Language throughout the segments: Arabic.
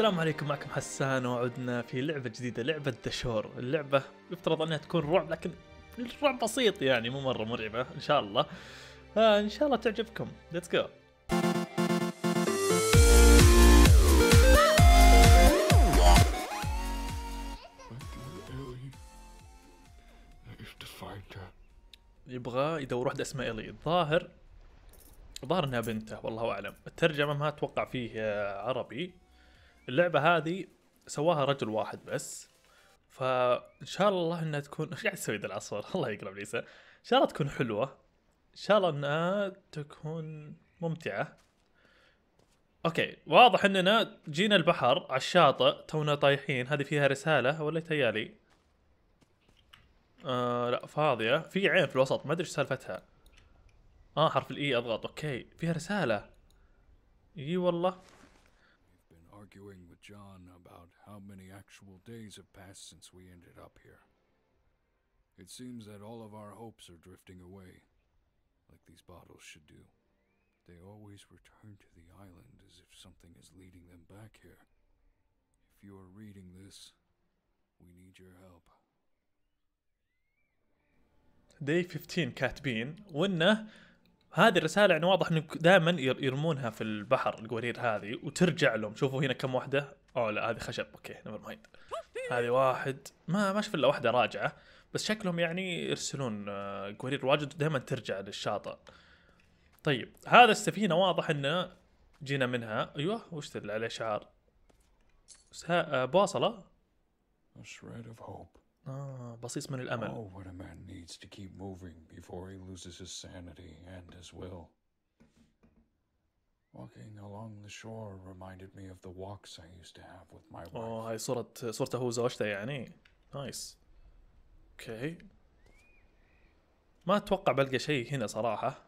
السلام عليكم معكم حسان وعدنا في لعبة جديدة لعبة دشور اللعبة يفترض انها تكون رعب لكن الرعب بسيط يعني مو مرة مرعبة ان شاء الله آه ان شاء الله تعجبكم ليتس جو يبغى يدور واحدة اسمها إلي الظاهر الظاهر انها بنته والله اعلم الترجمه ما اتوقع فيه آه، عربي اللعبه هذه سواها رجل واحد بس فان شاء الله انها تكون ايش قاعد تسوي ذا العصفور الله يقرب ليسا ان شاء الله تكون حلوه ان شاء الله انها تكون ممتعه اوكي واضح اننا جينا البحر على الشاطئ تونا طايحين هذه فيها رساله ولا تيالي آه لا فاضيه في عين في الوسط ما ادري ايش سالفتها اه حرف الاي اضغط اوكي فيها رساله اي والله arguing with John about how many actual days have passed since we ended up here. It seems that all of our hopes are drifting away, like these bottles should do. They always return to the island as if something is leading them back here. If you are reading this, we need your help. Day 15 كاتبين وإنه هذه الرسالة يعني واضح انه دائما يرمونها في البحر القوارير هذه وترجع لهم شوفوا هنا كم واحدة اوه لا هذه خشب اوكي نيفر مايند هذه واحد ما ما شفت الا واحدة راجعة بس شكلهم يعني يرسلون آه، قوارير واجد دائما ترجع للشاطئ طيب هذا السفينة واضح انه جينا منها ايوه وش اللي عليه شعار آه، بوصلة of hope. آه بصيص من الأمل. Oh, what a man needs to keep moving before he loses his sanity and his will. Walking along the shore reminded me of the walks I used to have with my wife. اوه هاي صورة صورته هو وزوجته يعني. نايس. اوكي. ما اتوقع بلقى شيء هنا صراحة.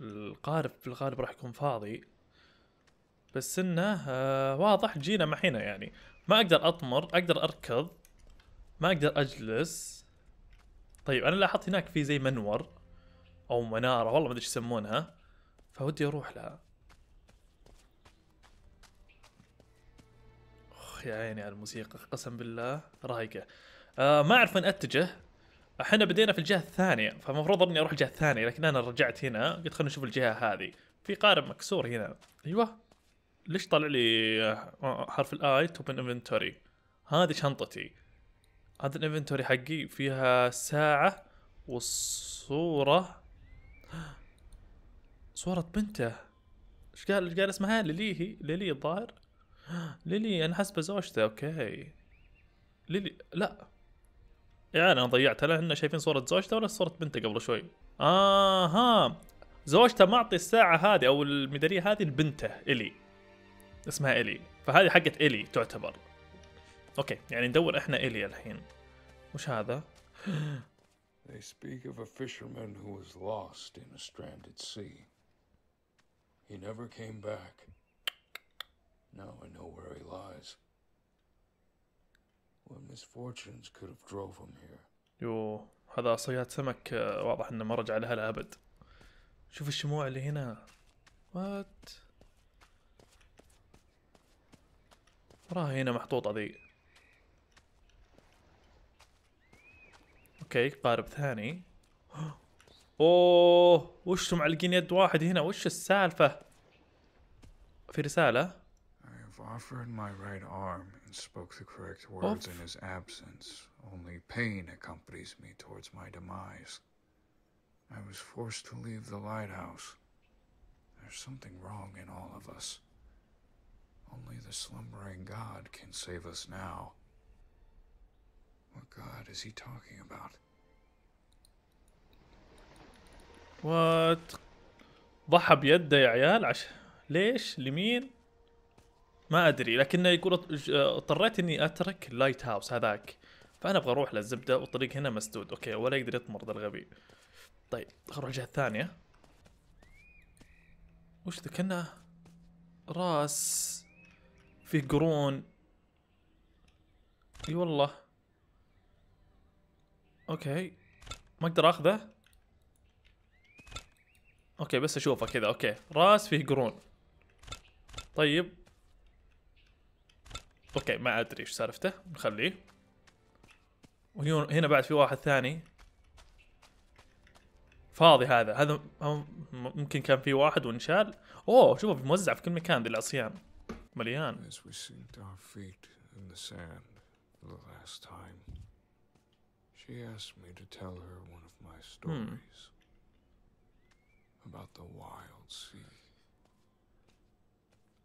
القارب في الغالب راح يكون فاضي. بس انه آه، واضح جينا محينا يعني. ما اقدر اطمر، اقدر اركض. ما اقدر اجلس طيب انا لاحظت هناك في زي منور او مناره والله ما ادري ايش يسمونها فودي اروح لها اخ يا عيني على الموسيقى قسم بالله رايقه آه ما اعرف وين اتجه احنا بدينا في الجهه الثانيه فالمفروض اني اروح الجهه الثانيه لكن انا رجعت هنا قلت خلينا نشوف الجهه هذه في قارب مكسور هنا ايوه ليش طلع لي حرف الاي توبن انفنتوري هذه شنطتي هذا الانفنتوري حقي فيها ساعة والصورة صورة بنته ايش قال ايش قال اسمها ليلي هي ليلي الظاهر ليلي انا حسب زوجته اوكي ليلي لا يعني انا ضيعتها لان شايفين صورة زوجته ولا صورة بنته قبل شوي آه ها زوجته معطي الساعة هذه او الميدالية هذه لبنته الي اسمها الي فهذه حقت الي تعتبر اوكي يعني ندور احنا ايليا الحين وش هذا؟ They speak of a fisherman who was lost in a stranded sea. He never came back. Now I know where he lies. What misfortunes could have drove him here? يو هذا صياد سمك واضح انه ما رجع لها لابد. شوف الشموع اللي هنا. وات؟ وراها هنا محطوطة ذي. اوكي قارب ثاني اوه وش معلقين يد واحد هنا وش السالفه في رساله offered my right arm and spoke the correct words in his absence. Only pain accompanies me towards my demise. I was forced to leave the lighthouse. There's something wrong in all of us. Only the slumbering God can save us now. What God is he talking about? وات ضحى بيده يا عيال عشان ليش لمين ما ادري لكنه يقول اضطريت اني اترك اللايت هاوس هذاك فانا ابغى اروح للزبده والطريق هنا مسدود اوكي ولا يقدر يطمر ذا الغبي طيب خلينا نروح الجهه الثانيه وش ذا كانه راس في قرون اي والله اوكي ما اقدر اخذه اوكي بس اشوفه كذا اوكي راس فيه قرون طيب اوكي ما ادري ايش سالفته نخليه وهنا بعد في واحد ثاني فاضي هذا هذا ممكن كان في واحد وانشال اوه شوفه موزع في كل مكان ذي العصيان مليان She asked me to tell her one of my hmm. stories. Hmm. about the wild sea.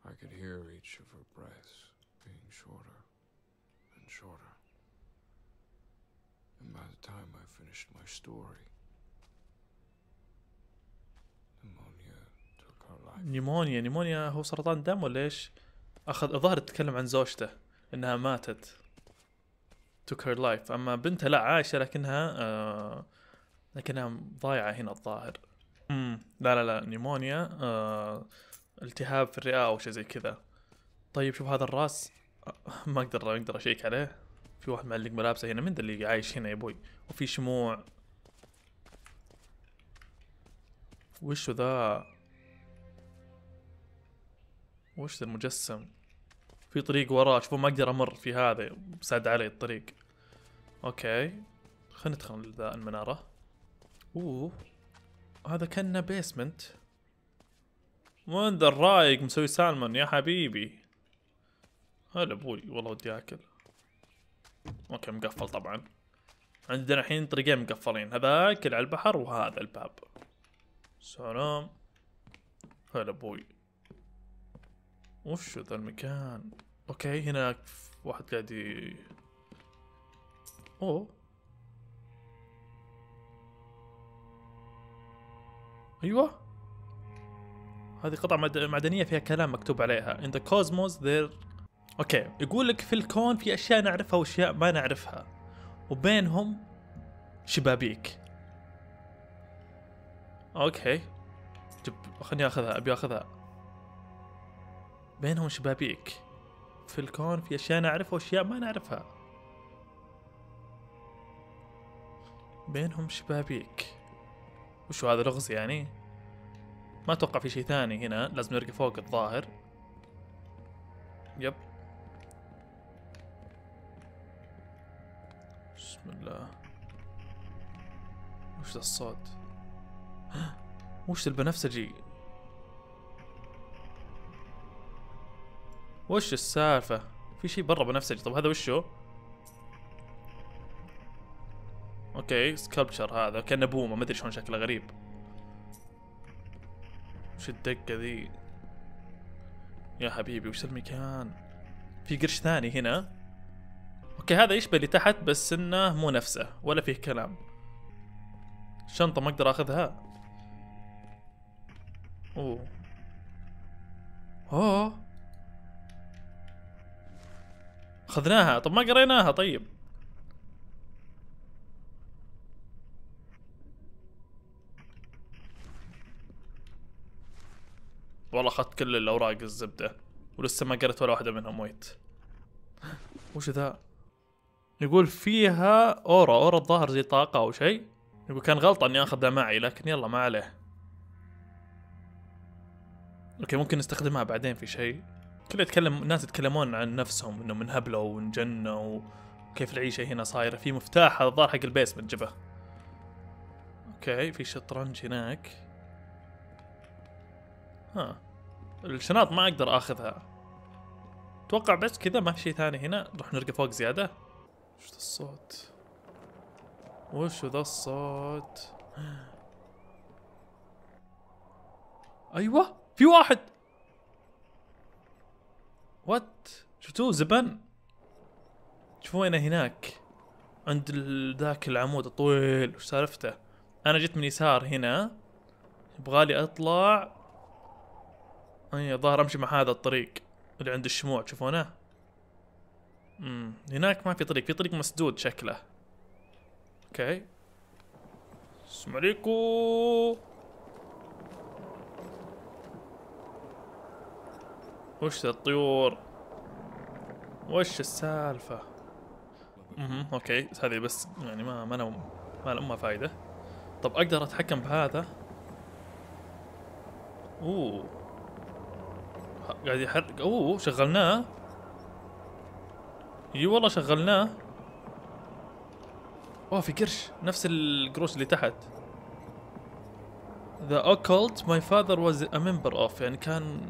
I could hear each of her breaths being shorter and shorter. And by the time I finished my story, pneumonia took her life. نيمونيا نيمونيا هو سرطان دم ولا ايش؟ اخذ الظاهر تتكلم عن زوجته انها ماتت. took her life اما بنتها لا عايشه لكنها آه لكنها ضايعه هنا الظاهر. امم لا لا لا نيمونيا آه التهاب في الرئه او شيء زي كذا طيب شوف هذا الراس ما اقدر اقدر اشيك عليه في واحد معلق ملابسه هنا من ذا اللي عايش هنا يا ابوي وفي شموع وشو ذا وش ذا المجسم في طريق وراه شوفوا ما اقدر امر في هذا سد علي الطريق اوكي خلينا ندخل ذا المناره اوه هذا كنا بيسمنت وين ذا الرايق مسوي سالمون يا حبيبي هلا ابوي والله ودي اكل اوكي مقفل طبعا عندنا الحين طريقين مقفلين هذاك على البحر وهذا الباب سلام هلا ابوي وش ذا المكان اوكي هناك واحد قاعد اوه ايوه هذه قطعة معدنية فيها كلام مكتوب عليها in the cosmos there اوكي يقول لك في الكون في اشياء نعرفها واشياء ما نعرفها وبينهم شبابيك اوكي جب خليني اخذها ابي اخذها بينهم شبابيك في الكون في اشياء نعرفها واشياء ما نعرفها بينهم شبابيك وشو هذا لغز يعني ما اتوقع في شيء ثاني هنا لازم نرقى فوق الظاهر يب بسم الله وش ذا الصوت وش البنفسجي وش السالفة في شيء برا بنفسجي طب هذا وشو اوكي سكلبشر هذا كانه بومه ما ادري شلون شكله غريب وش الدقه ذي يا حبيبي وش المكان في قرش ثاني هنا اوكي هذا يشبه اللي تحت بس انه مو نفسه ولا فيه كلام شنطه ما اقدر اخذها اوه اوه خذناها طب ما قريناها طيب واخذت كل الاوراق الزبده ولسه ما قريت ولا واحده منهم ويت وش ذا يقول فيها اورا اورا الظاهر زي طاقه او شيء يقول كان غلطه اني اخذها معي لكن يلا ما عليه اوكي ممكن نستخدمها بعدين في شيء كله يتكلم ناس يتكلمون عن نفسهم انهم انهبلوا وانجنوا وكيف العيشه هنا صايره في مفتاح الظاهر حق البيسمنت جبه اوكي في شطرنج هناك ها الشنط ما اقدر اخذها اتوقع بس كذا ما في شيء ثاني هنا نروح نرقى فوق زياده وش ذا الصوت وش ذا الصوت ايوه في واحد وات شفتوه زبن شوفونا هناك عند ذاك العمود الطويل وش سالفته انا جيت من يسار هنا يبغالي اطلع اي ظهر امشي مع هذا الطريق اللي عند الشموع تشوفونه امم هناك ما في طريق في طريق مسدود شكله اوكي السلام عليكم وش الطيور وش السالفة امم اوكي هذه بس يعني ما ما انا ما ما فايدة طب اقدر اتحكم بهذا اوه قاعد يحرك اوه شغلناه اي والله شغلناه اوه في قرش نفس القروش اللي تحت The occult my father was a member of يعني كان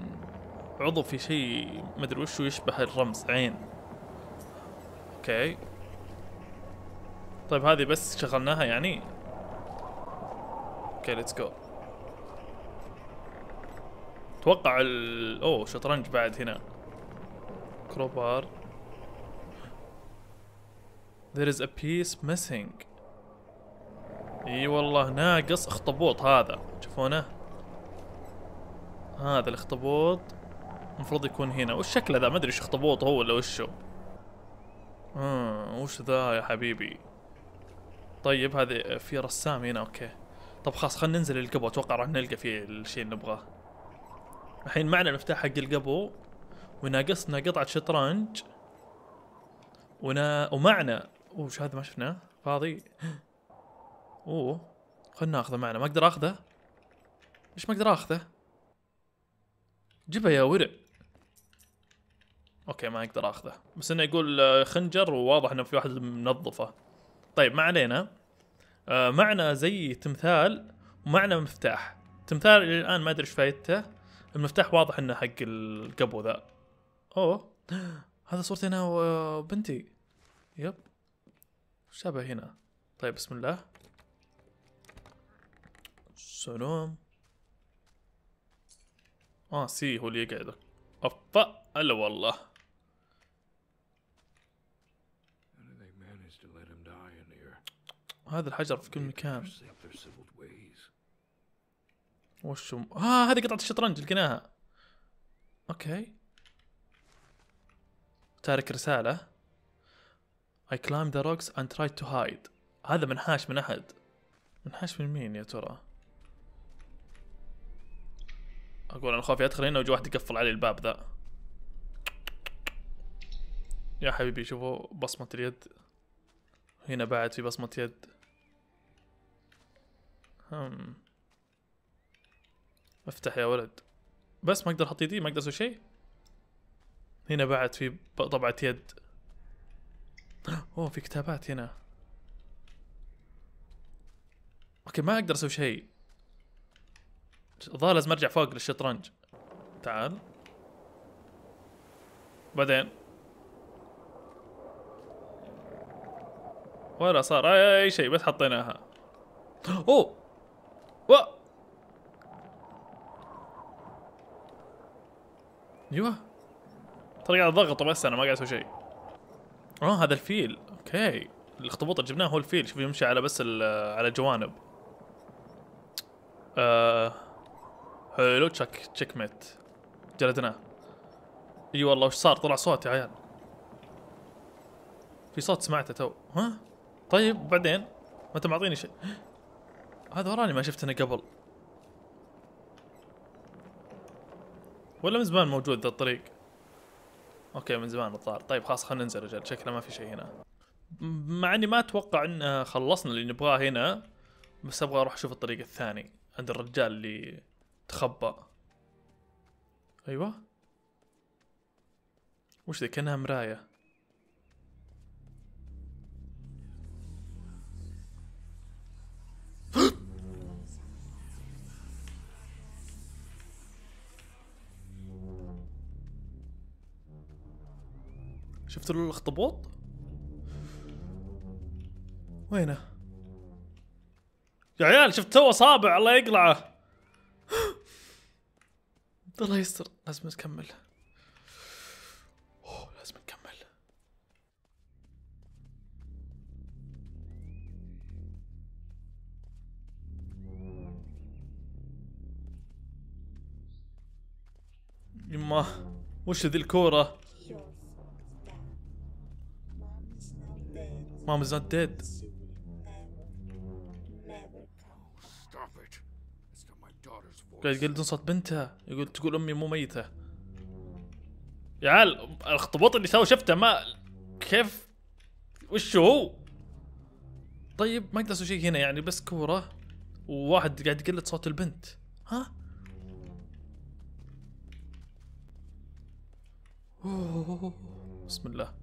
عضو في شيء مدري وشو يشبه الرمز عين اوكي طيب هذه بس شغلناها يعني اوكي ليتس جو اتوقع ال... اوه شطرنج بعد هنا كروبار There is a piece missing اي والله ناقص اخطبوط هذا تشوفونه هذا الاخطبوط المفروض يكون هنا وش شكله ذا ما ادري ايش اخطبوط هو ولا وشه آه، امم وش ذا يا حبيبي طيب هذا في رسام هنا اوكي طب خلاص خلينا ننزل القبو اتوقع راح نلقى فيه الشيء اللي نبغاه الحين معنا المفتاح حق القبو وناقصنا قطعة شطرنج ونا ومعنا وش هذا ما شفناه فاضي اوه خلنا ناخذه معنا ما اقدر اخذه ليش ما اقدر اخذه جيبه يا ورع اوكي ما اقدر اخذه بس انه يقول آه، خنجر وواضح انه في واحد منظفه طيب ما علينا آه، معنا زي تمثال ومعنا مفتاح تمثال الان ما ادري ايش فايدته المفتاح واضح انه حق القبو ذا اوه هذا صورتي انا وبنتي يب شابه هنا طيب بسم الله سلام اه سي هو اللي يقعد افا الا والله هذا الحجر في كل مكان وش ها آه هذه قطعة الشطرنج لقيناها اوكي تارك رسالة I climbed the rocks and tried to hide هذا منحاش من احد منحاش من مين يا ترى اقول انا خوفي ادخل هنا ويجي واحد يقفل علي الباب ذا يا حبيبي شوفوا بصمة اليد هنا بعد في بصمة يد هم افتح يا ولد بس ما اقدر احط يدي ما اقدر اسوي شيء هنا بعد في طبعة يد اوه في كتابات هنا اوكي ما اقدر اسوي شيء الظاهر لازم ارجع فوق للشطرنج تعال بعدين ولا صار اي شيء بس حطيناها اوه ايوه ترى قاعد اضغطه بس انا ما قاعد اسوي شيء اه هذا الفيل اوكي الاخطبوط اللي جبناه هو الفيل شوف يمشي على بس على الجوانب آه حلو تشك تشيك ميت جلدناه اي أيوة والله وش صار طلع صوت يا عيال في صوت سمعته تو ها طيب وبعدين ما انت معطيني شيء هذا وراني ما شفته انا قبل ولا من زمان موجود ذا الطريق اوكي من زمان الظاهر طيب خلاص خلينا ننزل رجال شكله ما في شيء هنا مع اني ما اتوقع ان خلصنا اللي نبغاه هنا بس ابغى اروح اشوف الطريق الثاني عند الرجال اللي تخبى ايوه وش ذي كانها مرايه شفتوا الاخطبوط وينه يا عيال شفت سوى صابع الله يقلعه الله يستر لازم نكمل اوه لازم نكمل يما وش ذي الكوره Mom is not dead. قاعد يقول صوت بنتها يقول تقول امي مو ميته يا عيال الاخطبوط اللي سوى شفته ما كيف وش هو؟ طيب ما يدرسوا شيء هنا يعني بس كوره وواحد قاعد يقلد صوت البنت ها؟ أوه. بسم الله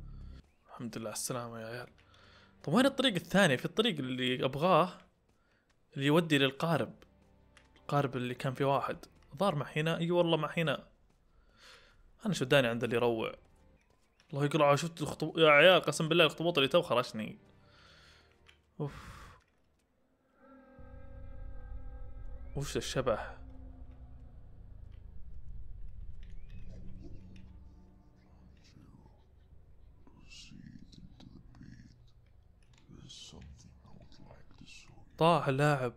الحمد لله على السلامة يا عيال طب وين الطريق الثاني في الطريق اللي ابغاه اللي يودي للقارب القارب اللي كان في واحد ضار مع هنا اي والله مع هنا انا شداني عند اللي يروع الله يقرعه آه، شفت الخطو... يا عيال قسم بالله الخطوط اللي تو خرجتني اوف وش الشبح طاح اللاعب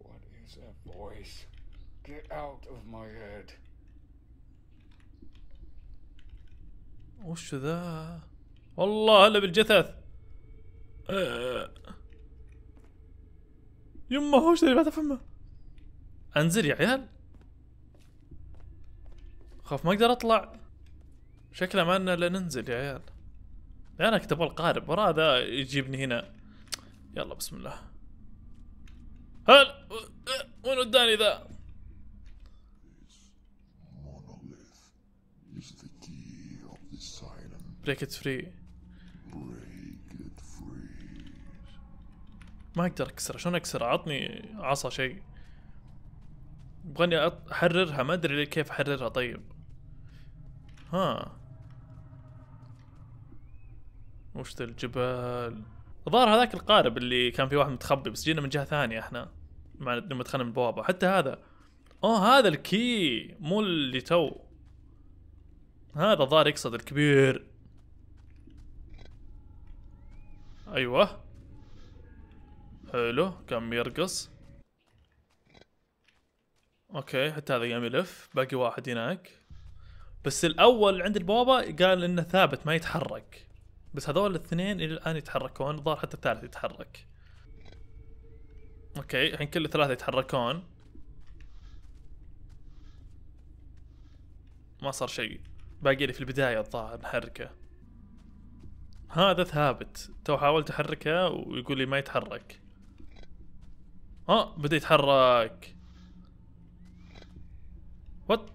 What is that voice? Get out of my head. وش ذا؟ والله هلا بالجثث. يمه وش اللي بعد فمه؟ انزل يا عيال. خاف ما اقدر اطلع. شكله ما لنا ننزل يا عيال. انا كتب القارب وراه ذا يجيبني هنا. يلا بسم الله هل وين وداني ذا بريك ات فري ما اقدر اكسره شلون اكسره عطني عصا شيء يبغاني احررها ما ادري كيف احررها طيب ها وش الجبال الظاهر هذاك القارب اللي كان في واحد متخبي بس جينا من جهه ثانيه احنا مع لما دخلنا من البوابه حتى هذا اوه هذا الكي مو اللي تو هذا الظاهر يقصد الكبير ايوه حلو قام يرقص اوكي حتى هذا قام يلف باقي واحد هناك بس الاول عند البوابه قال انه ثابت ما يتحرك بس هذول الاثنين الى الان يتحركون الظاهر حتى الثالث يتحرك اوكي الحين كل الثلاثه يتحركون ما صار شيء باقي لي في البدايه الظاهر نحركه هذا ثابت تو حاولت احركه ويقول لي ما يتحرك اه بدا يتحرك وات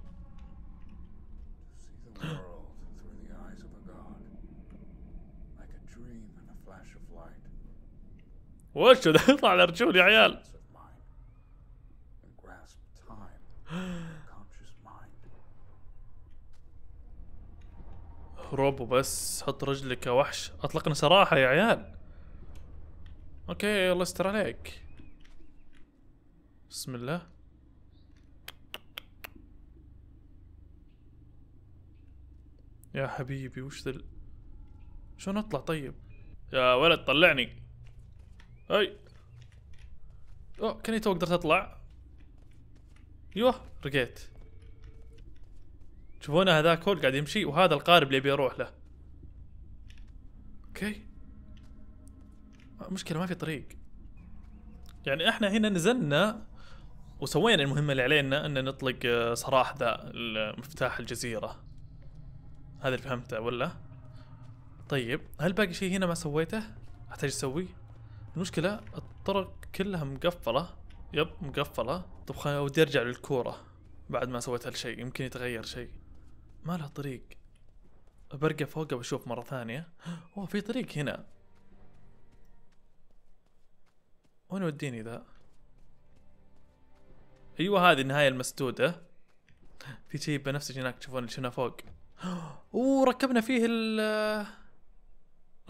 وش ده يطلع على رجول يا عيال روبو بس حط رجلك يا وحش اطلقنا سراحه يا عيال اوكي الله يستر عليك بسم الله يا حبيبي وش ذا شلون اطلع طيب يا ولد طلعني اي اوه كاني تو قدرت اطلع ايوه رقيت تشوفون هذاك هو قاعد يمشي وهذا القارب اللي بيروح اروح له اوكي آه، مشكلة ما في طريق يعني احنا هنا نزلنا وسوينا المهمة اللي علينا ان نطلق صراح آه، ذا المفتاح الجزيرة هذا اللي فهمته ولا؟ طيب هل باقي شيء هنا ما سويته؟ احتاج اسويه؟ المشكلة الطرق كلها مقفلة يب مقفلة طب خليني ودي ارجع للكورة بعد ما سويت هالشيء يمكن يتغير شيء ما له طريق برقى فوق بشوف مرة ثانية اوه في طريق هنا وين وديني ذا ايوه هذه النهاية المسدودة في شيء بنفسجي هناك تشوفون اللي فوق اوه ركبنا فيه ال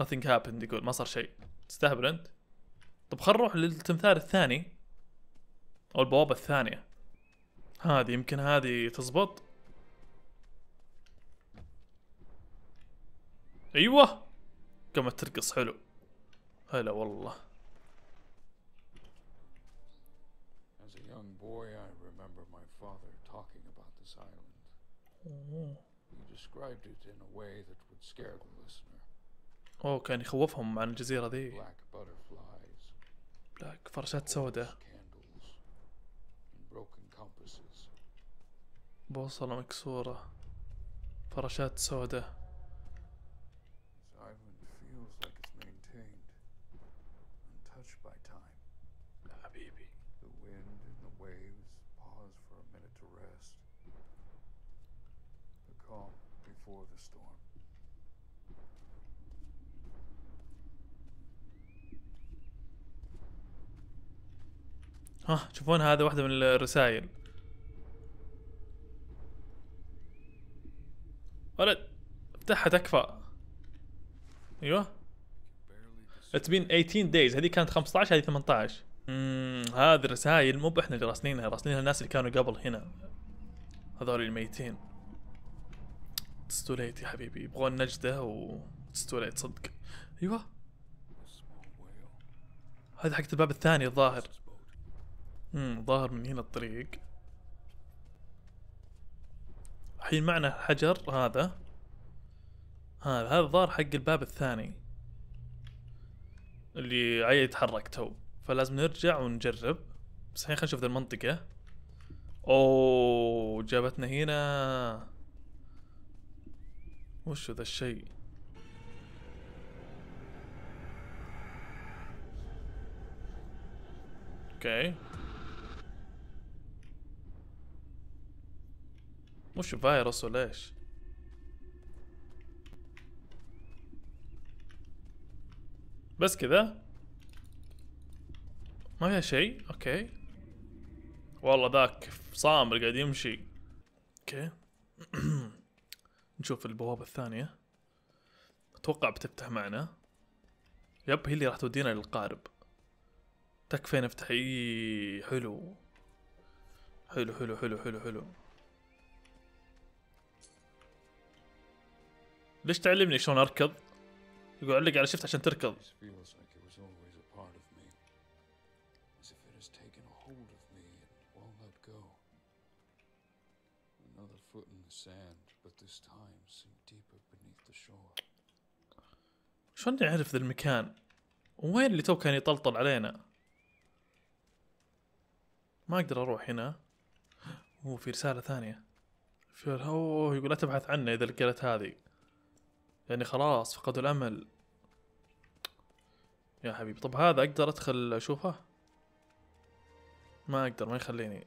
nothing happened يقول ما صار شيء تستهبل انت طب خل نروح للتمثال الثاني او البوابة الثانية هذه يمكن هذه تزبط ايوه قامت ترقص حلو هلا والله أوه oh. oh, كان يخوفهم عن الجزيرة ذي. لك فرشات سوداء بوصلة مكسورة فراشات سوداء ها تشوفون هذا واحدة من الرسائل ولد افتحها تكفى ايوه It's been 18 days هذه كانت 15 هذه 18 اممم هذه الرسائل مو احنا اللي راسلينها راسلينها الناس اللي كانوا قبل هنا هذول الميتين تستوليت يا حبيبي يبغون نجدة و تستوليت صدق ايوه هذا حق الباب الثاني الظاهر امم ظاهر من هنا الطريق الحين معنا حجر هذا هذا هذا ظاهر حق الباب الثاني اللي عي يتحرك تو فلازم نرجع ونجرب بس الحين خلينا نشوف ذا المنطقة اوه جابتنا هنا وش ذا الشيء اوكي مش فايروس ولا ايش بس كذا ما فيها شيء اوكي والله ذاك صامر قاعد يمشي اوكي نشوف البوابة الثانية اتوقع بتفتح معنا يب هي اللي راح تودينا للقارب تكفي نفتح حلو حلو حلو حلو حلو حلو ليش تعلمني شلون اركض؟ يقول علق على شفت عشان تركض شلون نعرف ذا المكان؟ وين اللي تو كان يطلطل علينا؟ ما اقدر اروح هنا اوه في رسالة ثانية اوه يقول لا تبحث عنه اذا لقيت هذه يعني خلاص فقدوا الأمل يا حبيبي طب هذا أقدر أدخل أشوفه ما أقدر ما يخليني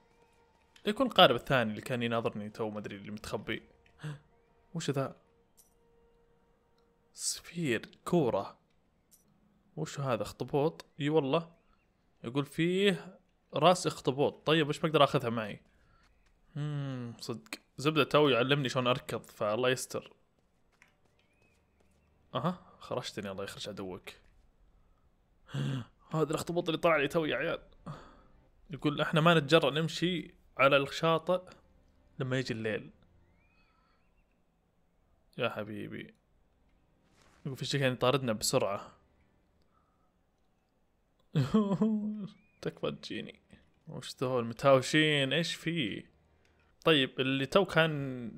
يكون القارب الثاني اللي كان يناظرني تو ما أدري اللي متخبي وش ذا سفير كورة وش هذا اخطبوط اي والله يقول فيه راس اخطبوط طيب وش بقدر اخذها معي امم صدق زبدة تو يعلمني شلون اركض فالله يستر اها خرجتني الله يخرج عدوك هذا الاخطبوط اللي طلع لي تو يا عيال يقول احنا ما نتجرأ نمشي على الشاطئ لما يجي الليل يا حبيبي يقول في شيء كان يعني يطاردنا بسرعة تكفى تجيني وش ذول متهاوشين ايش في طيب اللي تو كان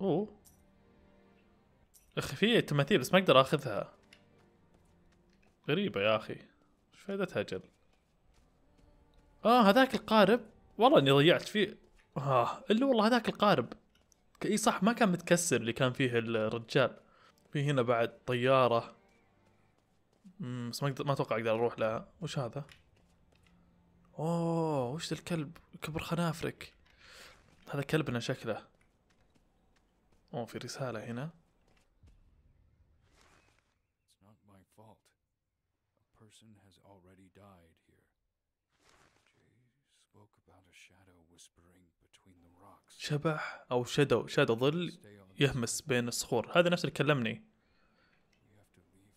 اوه اخي في تماثيل بس ما اقدر اخذها غريبة يا اخي ايش فائدتها اجل اه هذاك القارب والله اني ضيعت فيه اه الا والله هذاك القارب اي صح ما كان متكسر اللي كان فيه الرجال في هنا بعد طيارة امم بس ما اقدر ما اتوقع اقدر اروح لها وش هذا؟ اوه وش ذا الكلب كبر خنافرك هذا كلبنا شكله اوه في رسالة هنا already died here. شبح أو شدو شادو ظل يهمس بين الصخور هذا نفس اللي كلمني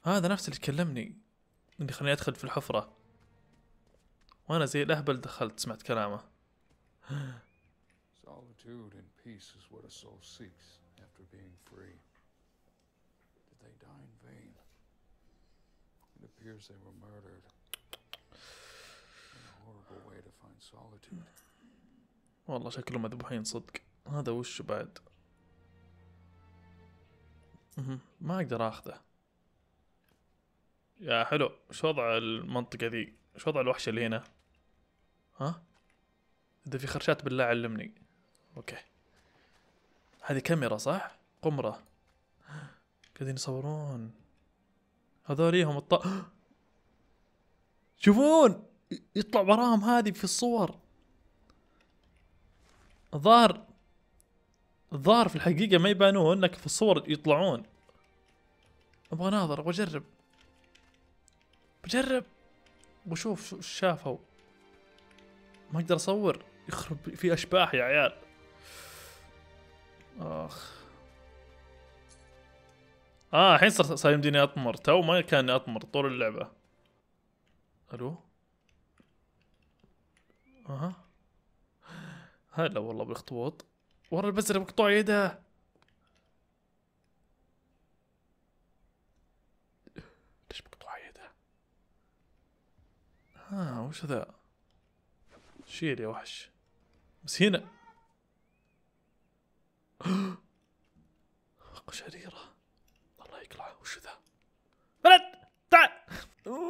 هذا نفس اللي كلمني اللي خلاني أدخل في الحفرة وأنا زي الأهبل دخلت سمعت كلامه Solitude and peace is what a soul seeks after being free. Did they die in vain? It appears they were murdered. والله شكلهم مذبوحين صدق هذا وش بعد ما اقدر اخذه يا حلو شو وضع المنطقة ذي شو وضع الوحش اللي هنا ها اذا في خرشات بالله علمني اوكي هذه كاميرا صح قمرة قاعدين يصورون هذول هم الط شوفون يطلع وراهم هذه في الصور ظهر ظهر في الحقيقة ما يبانون انك في الصور يطلعون ابغى ناظر ابغى اجرب بجرب بشوف شو شافوا ما اقدر اصور يخرب في اشباح يا عيال اخ اه الحين صار صار يمديني اطمر تو ما كان اطمر طول اللعبه الو اها هلا والله بالخطوط ورا البزر مقطوع يده إيه ليش مقطوع يده؟ إيه ها آه وش ذا؟ شيل يا وحش بس هنا قشريرة الله يقلعه وش ذا؟ بلد تعال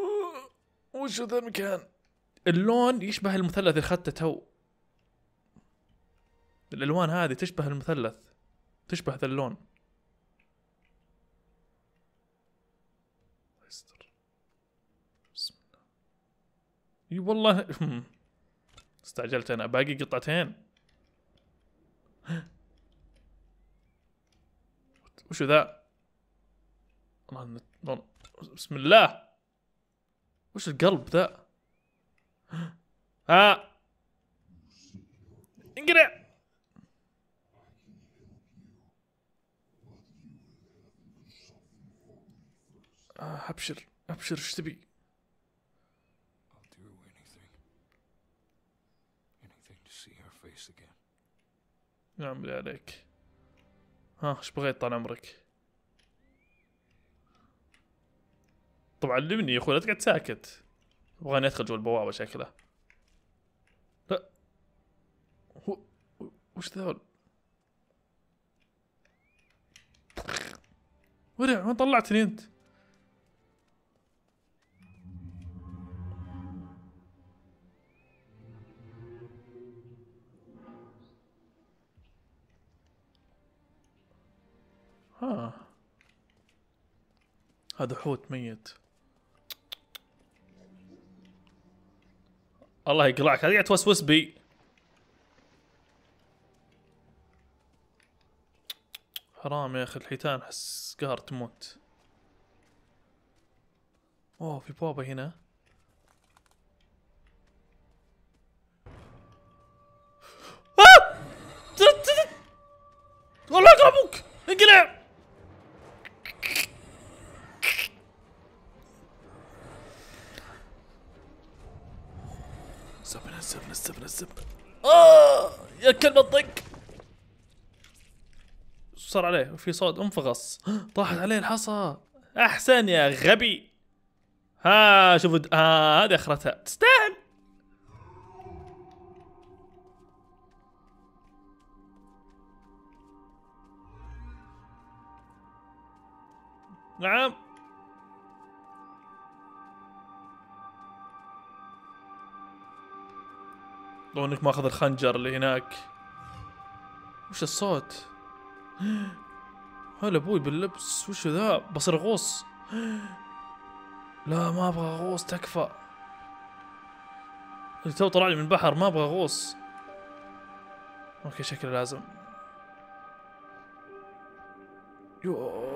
وش ذا المكان؟ اللون يشبه المثلث اللي اخذته تو الالوان هذه تشبه المثلث تشبه ذا اللون بسم الله اي والله استعجلت انا باقي قطعتين وشو ذا؟ بسم الله وش القلب ذا؟ ها انقرع آه، ابشر ابشر ايش تبي؟ نعم بالله عليك ها ايش بغيت طال عمرك؟ طبعا علمني يا اخوي لا تقعد ساكت بغاني ادخل جوا البوابه شكله لا هو وش ذول ورع ما طلعتني انت ها آه. هذا حوت ميت الله يقلعك هذه توسوس بي حرام يا اخي الحيتان حس قهر تموت اوه في بوابة هنا آه! والله اقربك انقلع نزف نزف نزف آه يا كلمة طق صار عليه في صوت انفغص طاحت عليه الحصى احسن يا غبي ها شوفوا آه، ها هذه اخرتها تستاهل نعم لو انك ماخذ الخنجر اللي هناك وش الصوت هلا ابوي باللبس وش ذا بصير غوص لا ما ابغى اغوص تكفى تو طلع لي من البحر ما ابغى اغوص اوكي شكله لازم يوه